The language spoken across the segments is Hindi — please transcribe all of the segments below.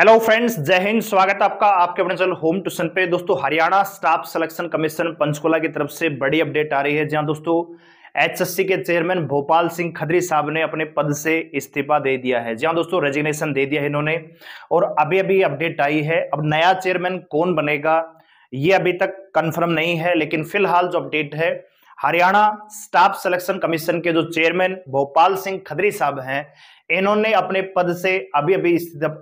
हेलो फ्रेंड्स जय हिंद स्वागत है आपका आपके अपने चैनल होम ट्यूशन पे दोस्तों Haryana staff selection commission Panchkula की तरफ से बड़ी अपडेट आ रही है जहां दोस्तों एचएससी के चेयरमैन भोपाल सिंह खदरी साहब ने अपने पद से इस्तीफा दे दिया है जहां दोस्तों रेजिग्नेशन दे दिया है इन्होंने और अभी अभी अपडेट आई है अब नया चेयरमैन कौन बनेगा ये अभी तक कन्फर्म नहीं है लेकिन फिलहाल जो अपडेट है हरियाणा स्टाफ सिलेक्शन कमीशन के जो चेयरमैन भोपाल सिंह खदरी साहब हैं इन्होंने अपने पद से अभी अभी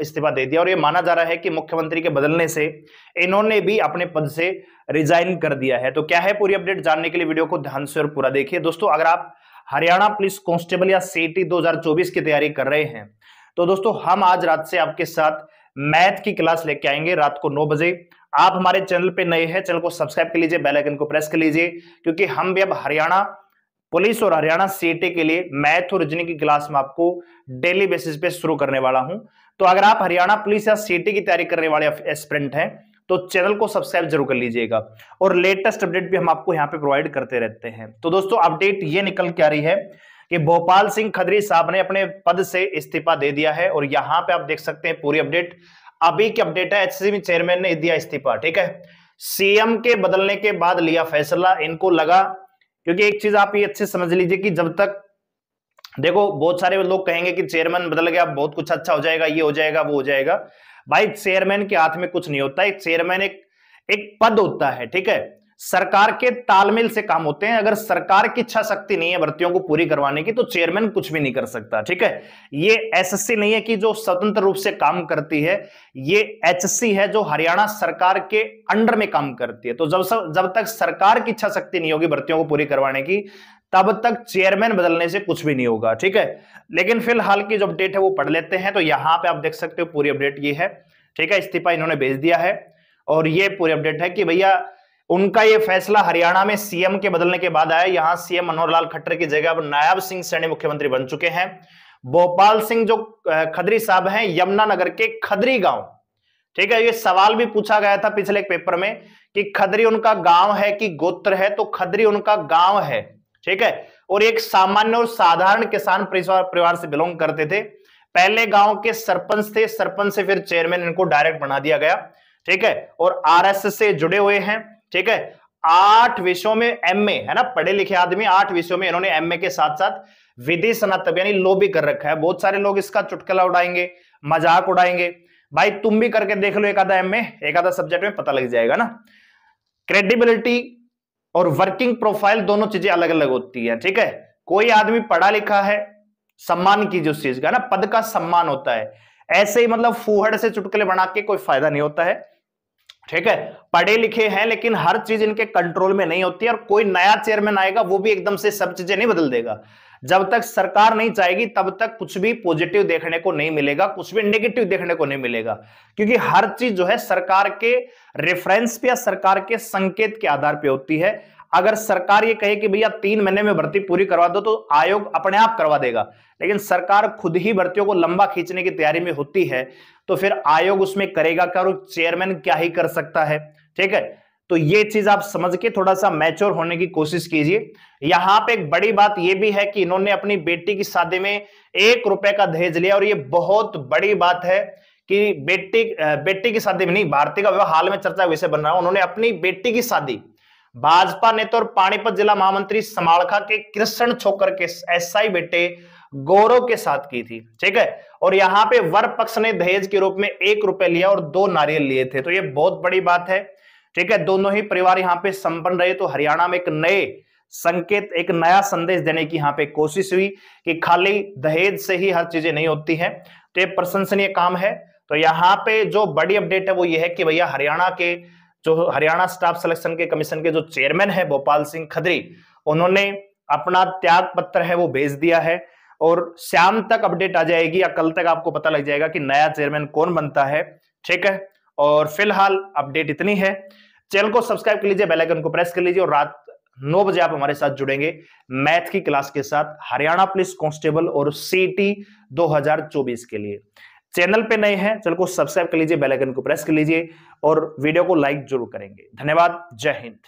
इस्तीफा दे दिया और ये माना जा रहा है कि मुख्यमंत्री के बदलने से इन्होंने भी अपने पद से रिजाइन कर दिया है तो क्या है पूरी अपडेट जानने के लिए वीडियो को ध्यान से और पूरा देखिए दोस्तों अगर आप हरियाणा पुलिस कांस्टेबल या सीटी 2024 की तैयारी कर रहे हैं तो दोस्तों हम आज रात से आपके साथ मैथ की क्लास लेके आएंगे रात को नौ बजे आप हमारे चैनल पे नए हैं चैनल को सब्सक्राइब कर लीजिए बेल आइकन को प्रेस कर लीजिए क्योंकि हम भी अब हरियाणा पुलिस और हरियाणा सीटी के लिए मैथ और रीजनिंग की क्लास में आपको डेली बेसिस पे शुरू करने वाला हूं तो अगर आप हरियाणा पुलिस या सीटी की तैयारी करने वाले एस्पिरेंट हैं तो चैनल को सब्सक्राइब जरूर कर लीजिएगा और लेटेस्ट अपडेट भी हम आपको यहाँ पे प्रोवाइड करते रहते हैं तो दोस्तों अपडेट ये निकल के आ रही है कि भोपाल सिंह खदरी साहब ने अपने पद से इस्तीफा दे दिया है और यहाँ पे आप देख सकते हैं पूरी अपडेट अभी की अपडेट है में चेयरमैन ने दिया इस्तीफा ठीक है सीएम के बदलने के बाद लिया फैसला इनको लगा क्योंकि एक चीज आप ये अच्छे समझ लीजिए कि जब तक देखो बहुत सारे लोग कहेंगे कि चेयरमैन बदल गया बहुत कुछ अच्छा हो जाएगा ये हो जाएगा वो हो जाएगा भाई चेयरमैन के हाथ में कुछ नहीं होता एक चेयरमैन एक एक पद होता है ठीक है सरकार के तालमेल से काम होते हैं अगर सरकार की इच्छा शक्ति नहीं है भर्तियों को पूरी करवाने की तो चेयरमैन कुछ भी नहीं कर सकता ठीक है ये एसएससी नहीं है कि जो स्वतंत्र रूप से काम करती है ये एचएससी है जो हरियाणा सरकार के अंडर में काम करती है तो जब सब जब तक सरकार की इच्छा शक्ति नहीं होगी भर्तियों को पूरी करवाने की तब तक चेयरमैन बदलने से कुछ भी नहीं होगा ठीक है लेकिन फिलहाल की जो अपडेट है वो पढ़ लेते हैं तो यहां पर आप देख सकते हो पूरी अपडेट ये है ठीक है इस्तीफा इन्होंने भेज दिया है और ये पूरी अपडेट है कि भैया उनका यह फैसला हरियाणा में सीएम के बदलने के बाद आया यहां सीएम मनोहर लाल खट्टर की जगह अब नायब सिंह सैनी मुख्यमंत्री बन चुके हैं भोपाल सिंह जो खदरी साहब हैं यमुनानगर के खदरी गांव ठीक है ये सवाल भी पूछा गया था पिछले एक पेपर में कि खदरी उनका गांव है कि गोत्र है तो खदरी उनका गांव है ठीक है और एक सामान्य और साधारण किसान परिवार से बिलोंग करते थे पहले गांव के सरपंच थे सरपंच से फिर चेयरमैन इनको डायरेक्ट बना दिया गया ठीक है और आरएसएस से जुड़े हुए हैं ठीक है आठ विषयों में एम है ना पढ़े लिखे आदमी आठ विषयों में इन्होंने एमए के साथ साथ विधि स्नातक यानी लो भी कर रखा है बहुत सारे लोग इसका चुटकला उड़ाएंगे मजाक उड़ाएंगे भाई तुम भी करके देख लो एक आधा एम एक आधा सब्जेक्ट में पता लग जाएगा ना क्रेडिबिलिटी और वर्किंग प्रोफाइल दोनों चीजें अलग अलग होती है ठीक है कोई आदमी पढ़ा लिखा है सम्मान की जो चीज का ना पद का सम्मान होता है ऐसे ही मतलब फूहड़ से चुटकले बना के कोई फायदा नहीं होता है ठीक है पढ़े लिखे हैं लेकिन हर चीज इनके कंट्रोल में नहीं होती और कोई नया चेयरमैन आएगा वो भी एकदम से सब चीजें नहीं बदल देगा जब तक सरकार नहीं चाहेगी तब तक कुछ भी पॉजिटिव देखने को नहीं मिलेगा कुछ भी नेगेटिव देखने को नहीं मिलेगा क्योंकि हर चीज जो है सरकार के रेफरेंस पे या सरकार के संकेत के आधार पे होती है अगर सरकार ये कहे कि भैया तीन महीने में भर्ती पूरी करवा दो तो आयोग अपने आप करवा देगा लेकिन सरकार खुद ही भर्तियों को लंबा खींचने की तैयारी में होती है तो फिर आयोग उसमें करेगा क्या और चेयरमैन क्या ही कर सकता है ठीक है तो ये चीज आप समझ के थोड़ा सा मैच्योर होने की कोशिश कीजिए यहां पे एक बड़ी बात यह भी है कि इन्होंने अपनी बेटी की शादी में एक रुपए का दहेज लिया और ये बहुत बड़ी बात है कि बेटी बेटी की शादी में नहीं भारतीय का विवाह हाल में चर्चा विषय बन रहा है उन्होंने अपनी बेटी की शादी भाजपा नेता और पानीपत जिला महामंत्री समालखा के कृष्ण छोकर के एसआई बेटे गौरव के साथ की थी ठीक है और यहां पे वर पक्ष ने दहेज के रूप में एक रुपए लिया और दो नारियल लिए थे तो ये बहुत बड़ी बात है ठीक है दोनों ही परिवार यहां पे संपन्न रहे तो हरियाणा में एक नए संकेत एक नया संदेश देने की यहां पे कोशिश हुई कि खाली दहेज से ही हर चीजें नहीं होती है तो ये प्रशंसनीय काम है तो यहां पे जो बड़ी अपडेट है वो ये है कि भैया हरियाणा के जो हरियाणा स्टाफ सिलेक्शन के कमीशन के जो चेयरमैन है भोपाल सिंह खदरी उन्होंने अपना त्याग पत्र है वो भेज दिया है और शाम तक अपडेट आ जाएगी या कल तक आपको पता लग जाएगा कि नया चेयरमैन कौन बनता है ठीक है और फिलहाल अपडेट इतनी है चैनल को सब्सक्राइब कर लीजिए बेल आइकन को प्रेस कर लीजिए और रात नौ बजे आप हमारे साथ जुड़ेंगे मैथ की क्लास के साथ हरियाणा पुलिस कांस्टेबल और सीटी 2024 के लिए चैनल पे नए हैं चैनल को सब्सक्राइब कर लीजिए बेल आइकन को प्रेस कर लीजिए और वीडियो को लाइक जरूर करेंगे धन्यवाद जय हिंद